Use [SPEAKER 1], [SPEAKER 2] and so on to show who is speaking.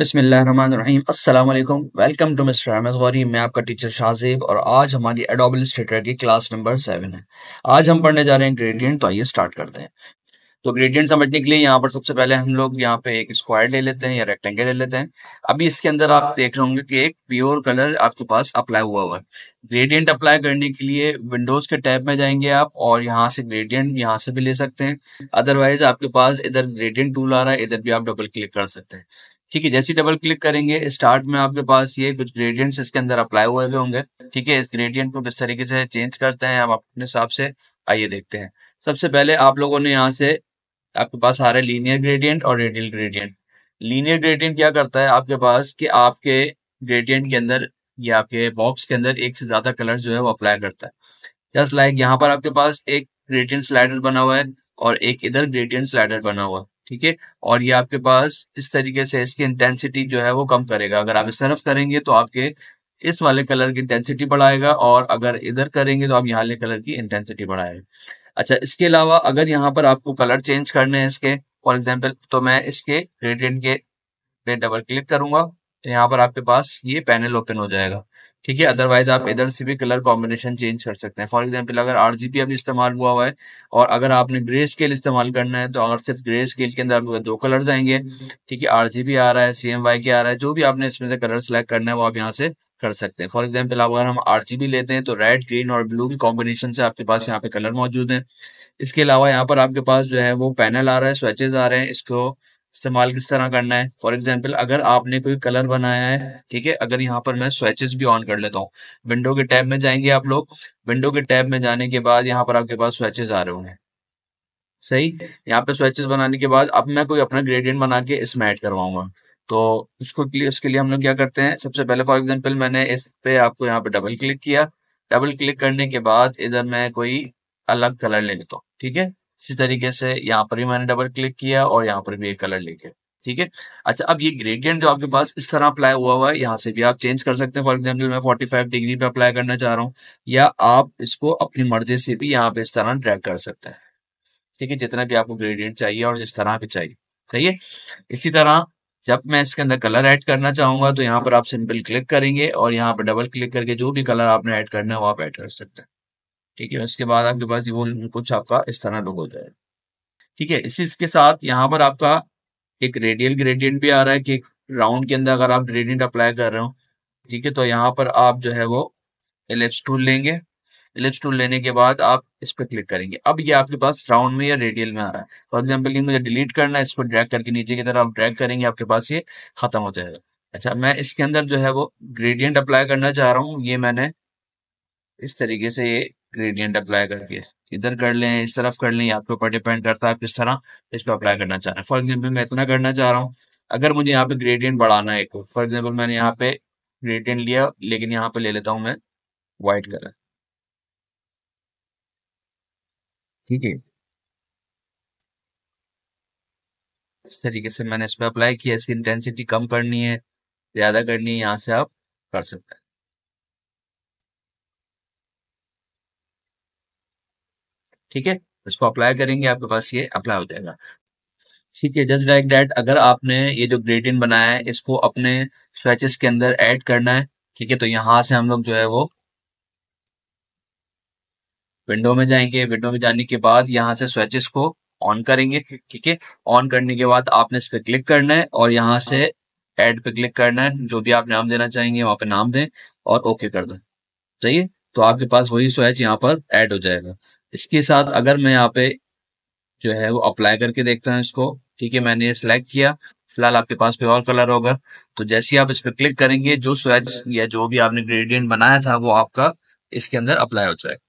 [SPEAKER 1] बिसमीम अस्सलाम वालेकुम welcome to mister Ahmad Ghauri मैं आपका टीचर शाहजेब और आज हमारी एडोबल स्टेटर की क्लास नंबर सेवन है आज हम पढ़ने जा रहे हैं ग्रेडियंट तो आइए स्टार्ट करते हैं तो ग्रेडियंट समझने के लिए यहाँ पर सबसे पहले हम लोग यहाँ पे एक स्क्वायर ले लेते हैं या रेक्टेंगल ले लेते हैं अभी इसके अंदर आप देख रहे होंगे कि एक प्योर कलर आपके पास अप्लाई हुआ हुआ है ग्रेडियंट अप्लाई करने के लिए विंडोज के टैब में जाएंगे आप और यहाँ से ग्रेडियंट यहाँ से भी ले सकते हैं अदरवाइज आपके पास इधर ग्रेडियंट टूल आ रहा है इधर भी आप डबल क्लिक कर सकते हैं ठीक है जैसे डबल क्लिक करेंगे स्टार्ट में आपके पास ये कुछ ग्रेडियंट इसके अंदर अप्लाई हुए हुए होंगे ठीक है इस ग्रेडियंट को किस तरीके से चेंज करते हैं आप अपने हिसाब से आइए देखते हैं सबसे पहले आप लोगों ने यहाँ से आपके पास आ रहे लीनियर ग्रेडियंट और रेडियल ग्रेडियंट लीनियर ग्रेडियंट क्या करता है आपके पास कि आपके ग्रेडियंट के अंदर या आपके बॉक्स के अंदर एक से ज्यादा कलर जो है वो अप्लाई करता है जस्ट लाइक यहाँ पर आपके पास एक ग्रेडियंट स्लाइडर बना हुआ है और एक इधर ग्रेडियंट स्लाइडर बना हुआ है ठीक है और ये आपके पास इस तरीके से इसकी इंटेंसिटी जो है वो कम करेगा अगर आप तरफ करेंगे तो आपके इस वाले कलर की इंटेंसिटी बढ़ाएगा और अगर इधर करेंगे तो आप यहाँ वाले कलर की इंटेंसिटी बढ़ाएगा अच्छा इसके अलावा अगर यहाँ पर आपको कलर चेंज करने हैं इसके फॉर एग्जाम्पल तो मैं इसके रेडियंट के पे डबल क्लिक करूंगा तो यहाँ पर आपके पास ये पैनल ओपन हो जाएगा ठीक है अदरवाइज आप इधर से भी कलर कॉम्बिनेशन चेंज कर सकते हैं फॉर एग्जाम्पल अगर आर जी अभी इस्तेमाल हुआ हुआ है और अगर आपने ग्रे स्केल इस्तेमाल करना है तो अगर सिर्फ ग्रे स्केल के अंदर आपके दो कलर आएंगे ठीक है आर जी आ रहा है सी एम वाई के आ रहा है जो भी आपने इसमें से कलर सेलेक्ट करना है वो आप यहाँ से कर सकते हैं फॉर एग्जाम्पल आप अगर हम आर लेते हैं तो रेड ग्रीन और ब्लू की कॉम्बिनेशन से आपके पास यहाँ पे कलर मौजूद है इसके अलावा यहाँ पर आपके पास जो है वो पैनल आ रहा है स्वेचेज आ रहे हैं इसको इस्तेमाल किस तरह करना है फॉर एग्जाम्पल अगर आपने कोई कलर बनाया है ठीक है अगर यहाँ पर मैं स्वेचेस भी ऑन कर लेता हूँ विंडो के टैब में जाएंगे आप लोग विंडो के टैब में जाने के बाद यहाँ पर आपके पास स्वेचेस आ रहे होंगे सही यहाँ पे स्वेचेस बनाने के बाद अब मैं कोई अपना ग्रेडियंट बना के इसमें ऐड करवाऊंगा तो इसको उसके लिए हम लोग क्या करते हैं सबसे पहले फॉर एग्जाम्पल मैंने इस पे आपको यहाँ पे डबल क्लिक किया डबल क्लिक करने के बाद इधर मैं कोई अलग कलर ले लेता हूँ ठीक है इसी तरीके से यहाँ पर भी मैंने डबल क्लिक किया और यहाँ पर भी एक कलर लिखे ठीक है अच्छा अब ये ग्रेडियंट जो आपके पास इस तरह अप्लाई हुआ हुआ है यहाँ से भी आप चेंज कर सकते हैं फॉर एग्जाम्पल मैं 45 डिग्री पे अप्लाई करना चाह रहा हूँ या आप इसको अपनी मर्जी से भी यहाँ पे इस तरह ड्रैग कर सकते हैं ठीक है जितना भी आपको ग्रेडियंट चाहिए और जिस तरह भी चाहिए सही है इसी तरह जब मैं इसके अंदर कलर ऐड करना चाहूंगा तो यहाँ पर आप सिंपल क्लिक करेंगे और यहाँ पर डबल क्लिक करके जो भी कलर आपने ऐड करना है वो आप ऐड कर सकते हैं ठीक है उसके बाद आपके पास वो कुछ आपका इस तरह लुक हो जाए ठीक है इसी इसके साथ यहाँ पर आपका एक रेडियल ग्रेडियंट भी आ रहा है कि राउंड के अंदर अगर आप ग्रेडियंट अप्लाई कर रहे हो ठीक है तो यहाँ पर आप जो है वो एलिप्स टूल लेंगे एलिप्स टूल लेने के बाद आप इस पर क्लिक करेंगे अब ये आपके पास राउंड में या रेडियल में आ रहा है फॉर एग्जाम्पल ये मुझे डिलीट करना है इसको ड्रैग करके नीचे की तरफ आप ड्रैग करेंगे आपके पास ये खत्म हो जाएगा अच्छा मैं इसके अंदर जो है वो ग्रेडियंट अप्लाई करना चाह रहा हूँ ये मैंने इस तरीके से ये ग्रेडियंट अप्लाई करके इधर कर लें इस तरफ कर लें आपके ऊपर डिपेंड करता है आप किस तरह इसको अप्लाई करना चाह रहे हैं फॉर एग्जाम्पल मैं इतना करना चाह रहा हूँ अगर मुझे यहाँ पे ग्रेडियंट बढ़ाना है एक फॉर एग्जाम्पल मैंने यहाँ पे ग्रेडियंट लिया लेकिन यहाँ पे ले लेता हूँ मैं वाइट कलर ठीक है इस तरीके से मैंने इस पर अप्लाई किया इसकी इंटेंसिटी कम करनी है ज्यादा करनी है यहाँ से आप कर सकते हैं ठीक है इसको अप्लाई करेंगे आपके पास ये अप्लाई हो जाएगा ठीक है जस्ट लाइक डैट अगर आपने ये जो ग्रेडियंट बनाया है इसको अपने स्वेचेस के अंदर ऐड करना है ठीक है तो यहां से हम लोग जो है वो विंडो में जाएंगे विंडो में जाने के बाद यहाँ से स्वेचेस को ऑन करेंगे ठीक है ऑन करने के बाद आपने इस पर क्लिक करना है और यहाँ से एड पे क्लिक करना है जो भी आप नाम देना चाहेंगे वहां पे नाम दें और ओके कर दें चाहिए तो आपके पास वही स्वेच यहाँ पर एड हो जाएगा इसके साथ अगर मैं यहाँ पे जो है वो अप्लाई करके देखता हूँ इसको ठीक है मैंने ये सिलेक्ट किया फिलहाल आपके पास कोई और कलर होगा तो जैसे ही आप इस पर क्लिक करेंगे जो स्वेच या जो भी आपने ग्रेडियंट बनाया था वो आपका इसके अंदर अप्लाई हो जाएगा